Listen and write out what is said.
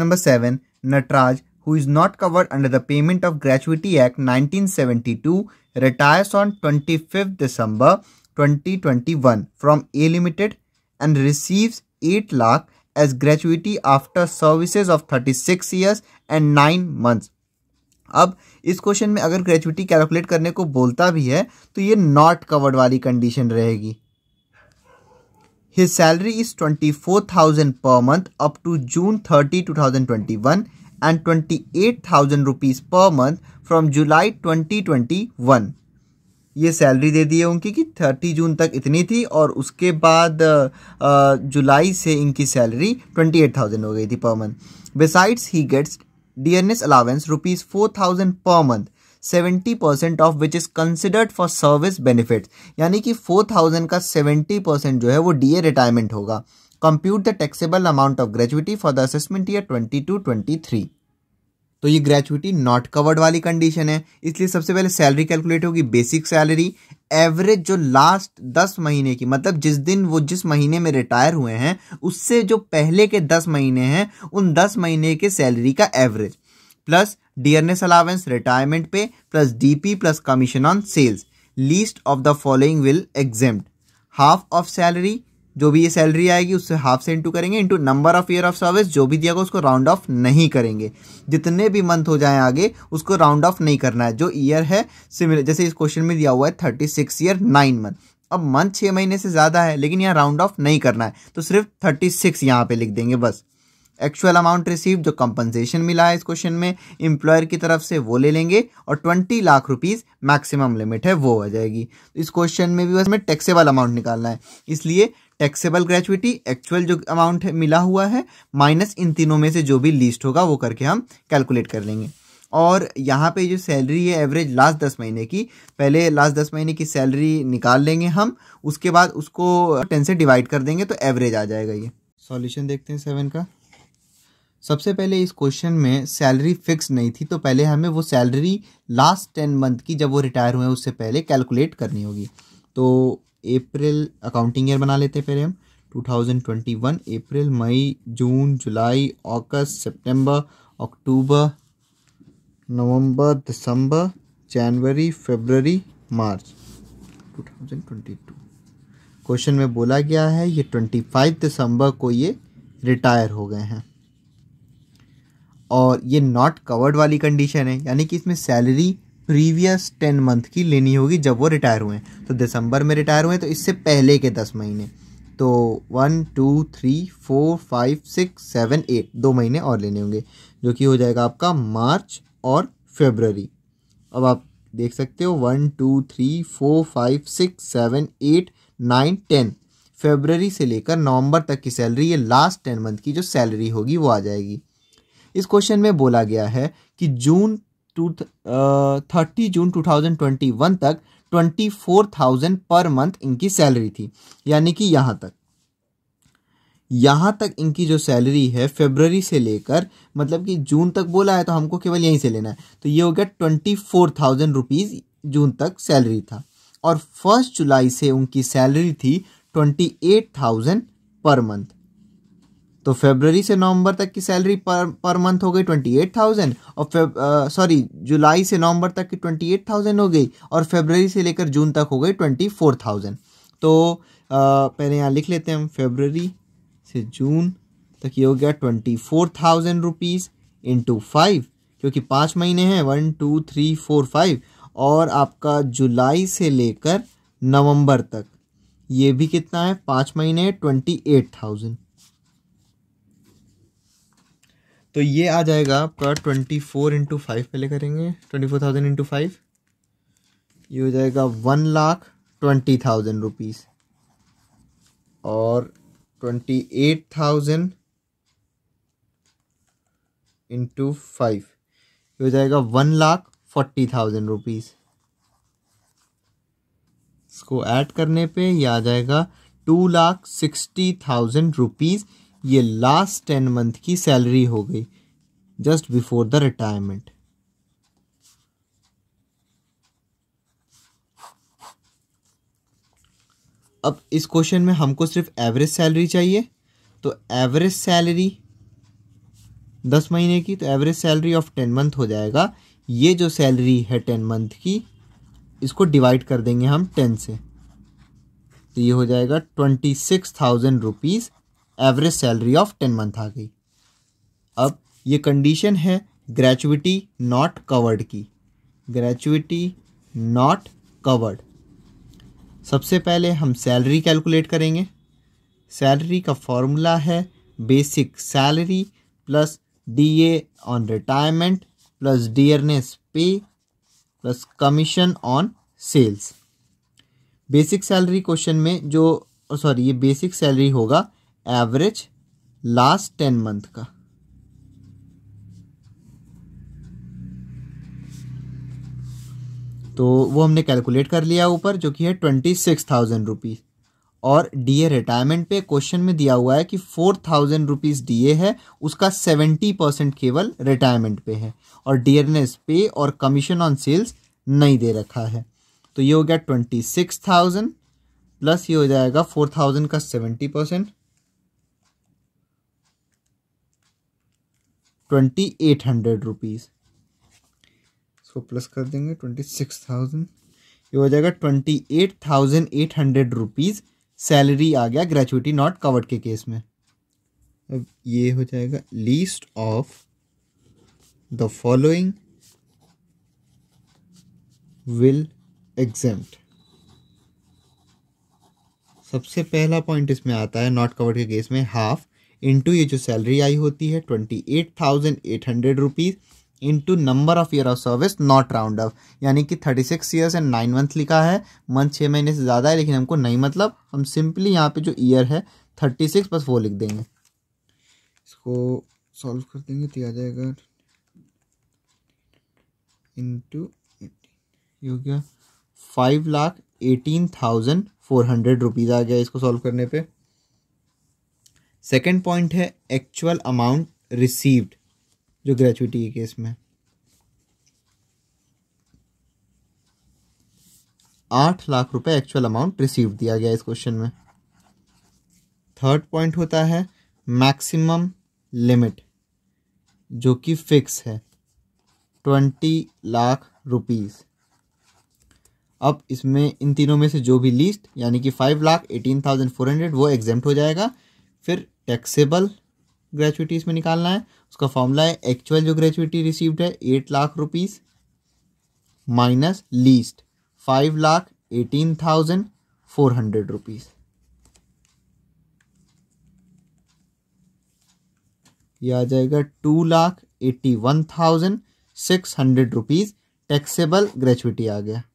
number 7, Natraj, who is not covered under the Payment of Gratuity Act 1972, retires on 25th December 2021 from A Limited and receives 8 lakh as gratuity after services of 36 years and 9 months. अब इस question में अगर gratuity calculate करने को बोलता भी है तो ये नॉट कवर्ड वाली कंडीशन रहेगी His salary is 24,000 per month up to June 30, 2021 and 28,000 rupees per month from July 2021. ये सैलरी दे दी है उनकी कि 30 जून तक इतनी थी और उसके बाद जुलाई से इनकी सैलरी 28,000 हो गई थी per month besides he gets dearness allowance rupees four thousand per month seventy percent of which is considered for service benefit यानी कि फोर थाउजेंड का सेवेंटी परसेंट जो है वो डी ए रिटायरमेंट होगा compute the taxable amount of gratuity for the assessment year twenty two twenty three तो ये gratuity not covered वाली कंडीशन है इसलिए सबसे पहले सैलरी कैलकुलेट होगी बेसिक सैलरी एवरेज जो लास्ट दस महीने की मतलब जिस दिन वो जिस महीने में रिटायर हुए हैं उससे जो पहले के दस महीने हैं उन दस महीने के सैलरी का average plus dearness allowance retirement pay plus DP plus commission on sales least of the following will exempt half of salary जो भी ये सैलरी आएगी उससे हाफ से इंटू करेंगे into number of year of service जो भी दिया गया उसको राउंड ऑफ नहीं करेंगे जितने भी मंथ हो जाए आगे उसको राउंड ऑफ नहीं करना है जो ईयर है सिमिलर जैसे इस क्वेश्चन में दिया हुआ है thirty six year nine month अब मंथ छः महीने से ज़्यादा है लेकिन यहाँ राउंड ऑफ नहीं करना है तो सिर्फ थर्टी सिक्स यहाँ पे लिख देंगे बस एक्चुअल अमाउंट रिसीव जो कंपनसेशन मिला है इस क्वेश्चन में इंप्लॉयर की तरफ से वो ले लेंगे और twenty lakh rupees maximum limit है वो आ जाएगी तो इस क्वेश्चन में भी बस हमें टैक्सेबल अमाउंट निकालना है इसलिए टैक्सेबल ग्रेचुटी एक्चुअल जो अमाउंट मिला हुआ है माइनस इन तीनों में से जो भी लिस्ट होगा वो करके हम कैलकुलेट कर लेंगे और यहाँ पे जो सैलरी है एवरेज लास्ट दस महीने की पहले लास्ट दस महीने की सैलरी निकाल लेंगे हम उसके बाद उसको टेन से डिवाइड कर देंगे तो एवरेज आ जाएगा ये सॉल्यूशन देखते हैं सेवन का सबसे पहले इस क्वेश्चन में सैलरी फिक्स नहीं थी तो पहले हमें वो सैलरी लास्ट टेन मंथ की जब वो रिटायर हुए उससे पहले कैलकुलेट करनी होगी तो अप्रैल अकाउंटिंग ईयर बना लेते हैं पहले हम 2021 अप्रैल मई जून जुलाई अगस्त सितंबर अक्टूबर नवंबर दिसंबर जनवरी फरवरी मार्च 2022 क्वेश्चन में बोला गया है ये 25 दिसंबर को ये रिटायर हो गए हैं और ये नॉट कवर्ड वाली कंडीशन है यानी कि इसमें सैलरी प्रीवियस टेन मंथ की लेनी होगी जब वो रिटायर हुए हैं तो दिसंबर में रिटायर हुए हैं तो इससे पहले के दस महीने तो one two three four five six seven eight दो महीने और लेने होंगे जो कि हो जाएगा आपका मार्च और फेबररी अब आप देख सकते हो one two three four five six seven eight nine ten February से लेकर नवंबर तक की सैलरी ये लास्ट टेन मंथ की जो सैलरी होगी वो आ जाएगी इस क्वेश्चन में बोला गया है कि जून टू थर्टी जून 2021 तक 24,000 पर मंथ इनकी सैलरी थी यानी कि यहाँ तक यहाँ तक इनकी जो सैलरी है फेबररी से लेकर मतलब कि जून तक बोला है तो हमको केवल यहीं से लेना है तो ये हो गया ट्वेंटी फोर थाउजेंड रुपीज़ जून तक सैलरी था और फर्स्ट जुलाई से उनकी सैलरी थी twenty eight thousand per month तो फेबररी से नवंबर तक की सैलरी पर पर मंथ हो गई ट्वेंटी एट थाउजेंड और सॉरी जुलाई से नवंबर तक की ट्वेंटी एट थाउजेंड हो गई और फेबररी से लेकर जून तक हो गई ट्वेंटी फोर थाउजेंड तो पहले यहाँ लिख लेते हैं हम फेबररी से जून तक ये हो गया twenty four thousand rupees into five क्योंकि पाँच महीने हैं one two three four five और आपका जुलाई से लेकर नवंबर तक ये भी कितना है पाँच महीने ट्वेंटी एट थाउजेंड तो ये आ जाएगा आपका ट्वेंटी फोर इंटू फाइव पहले करेंगे twenty four thousand into five ये हो जाएगा one lakh twenty thousand rupees और twenty eight thousand into five ये हो जाएगा one lakh forty thousand rupees इसको ऐड करने पे ये आ जाएगा two lakh sixty thousand rupees ये लास्ट टेन मंथ की सैलरी हो गई जस्ट बिफोर द रिटायरमेंट अब इस क्वेश्चन में हमको सिर्फ एवरेज सैलरी चाहिए तो एवरेज सैलरी दस महीने की तो average salary of ten month हो जाएगा ये जो सैलरी है टेन मंथ की इसको डिवाइड कर देंगे हम टेन से तो ये हो जाएगा twenty six thousand rupees average salary of ten month आ गई अब ये कंडीशन है ग्रेचुटी नॉट कवर्ड की ग्रेचुटी नॉट कवर्ड सबसे पहले हम सैलरी कैलकुलेट करेंगे सैलरी का फॉर्मूला है basic salary plus D A on retirement plus dearness pay plus commission on sales basic salary question में जो सॉरी ये बेसिक सैलरी होगा एवरेज लास्ट टेन मंथ का तो वो हमने कैलकुलेट कर लिया ऊपर जो कि है ट्वेंटी सिक्स थाउजेंड रुपीज़ और डीए रिटायरमेंट पे क्वेश्चन में दिया हुआ है कि फोर थाउजेंड रुपीज़ डीए है उसका सेवेंटी परसेंट केवल रिटायरमेंट पे है और डियरनेस पे और कमीशन ऑन सेल्स नहीं दे रखा है तो ये हो गया ट्वेंटी सिक्स थाउजेंड प्लस ये हो जाएगा फोर थाउजेंड का seventy percent twenty eight hundred rupees इसको प्लस कर देंगे ट्वेंटी सिक्स थाउजेंड ये हो जाएगा twenty eight thousand eight hundred rupees salary आ गया ग्रेचुटी नॉट कवर्ड के केस में अब ये हो जाएगा least of the following will exempt सबसे पहला पॉइंट इसमें आता है नॉट कवर्ड के केस में हाफ इंटू ये जो सैलरी आई होती है twenty eight thousand eight hundred rupees into number of year of service not round off यानी कि thirty six years and nine month लिखा है मंथ छः महीने से ज़्यादा है लेकिन हमको नहीं मतलब हम सिंपली यहाँ पे जो ईयर है थर्टी सिक्स प्लस फोर लिख देंगे इसको सॉल्व कर देंगे तो आ जाएगा इंटू ये हो गया five lakh eighteen thousand four hundred rupees आ गया इसको सॉल्व करने पे सेकेंड पॉइंट है एक्चुअल अमाउंट रिसीव्ड जो ग्रेचुटी के केस में आठ लाख रुपए एक्चुअल अमाउंट रिसीव दिया गया इस क्वेश्चन में थर्ड पॉइंट होता है मैक्सिमम लिमिट जो कि फिक्स है ट्वेंटी लाख रुपीस अब इसमें इन तीनों में से जो भी लीस्ट यानी कि five lakh eighteen thousand four hundred वो एग्जेम्प्ट हो जाएगा फिर टैक्सेबल ग्रेचुइटीज़ में निकालना है उसका फॉर्मूला है एक्चुअल जो ग्रेचुटी रिसीव्ड है eight lakh rupees minus least five lakh eighteen thousand four hundred rupees ये आ जाएगा two lakh eighty one thousand six hundred rupees taxable gratuity आ गया